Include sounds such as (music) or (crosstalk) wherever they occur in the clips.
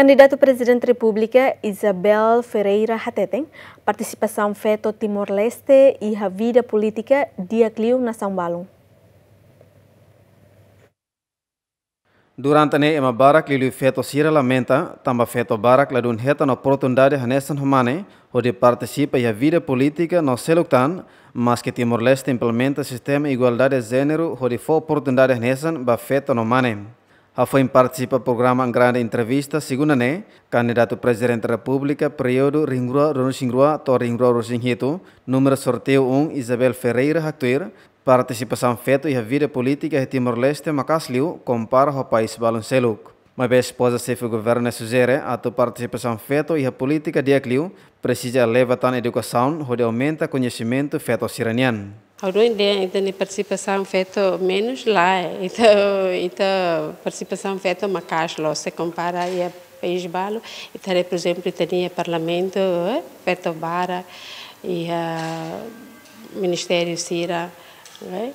Candidato presidente da República, Isabel Ferreira Hateteng, participação feto Timor-Leste e a vida política de Acliu na São Balão. Durante a ema barak lili feto sira lamenta, tamba feto barak lhe heta na oportunidade hanesan humane, onde participa e a vida política no Seluctan, mas que Timor-Leste implementa sistema igualdade de gênero, onde for oportunidade hanesan ba feto no Afim participa do programa Grande Entrevista, segunda né, candidato presidente da República, período Ringrua Ronusingrua, to Ringrua número sorteio 1, Isabel Ferreira Hactuir, participação feito e a vida política é de Timor-Leste, Macasliu, compara o país balonceluc. Mas vez esposa se o governo sugere a tua participação feito e a política de Acliu precisa levantar a educação, onde aumenta conhecimento feto siraniano. Alguns então a participação feita menos lá, é. então, (laughs) então participação feita uma caixa, se compara a País Balo, então, por exemplo, tinha parlamento, é, feito Bara e o ah, Ministério Cira, é?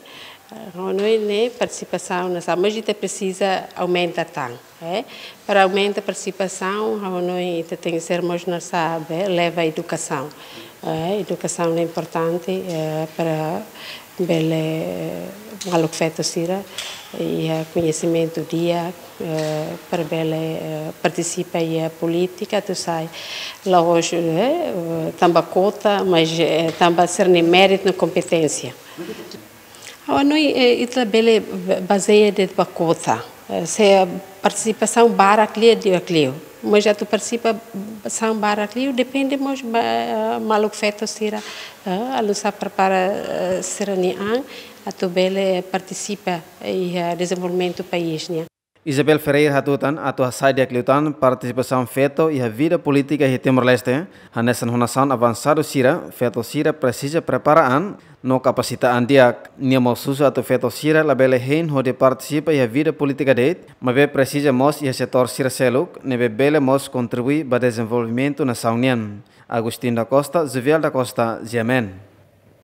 não é participação na sala, mas precisa aumentar tanto. É? Eh? Para aumentar a participação, gente tem que ser sermos na sabe eh? leva a educação. É? Educação é importante para bele algo que feito sira e conhecimento dia para bele participa e a política tu sai lá hoje é, também cota mas também ser mérito na competência Noi eh, Isabelle baseia de uma eh, se a participação baraclia de aclio, mas já tu participação baraclio depende mas eh, maluco feito será a lusa prepara an, a tu bele participa e desenvolvimento país Isabel Ferreira hatutan atau sai Kliutan acliutan participação feto e vida política de Timor-Leste, hanesan nessa avansado sira, veto sira precisa preparaan no capacitaan diak. Niamo susu atau veto sira labele hein de participa e a vida política de, mas precisa mos ia e a setor sira seluk, nebe bele mos contribui ba desenvolvimento na saunian Agustin da Costa, Zeviel da Costa, Ziamen.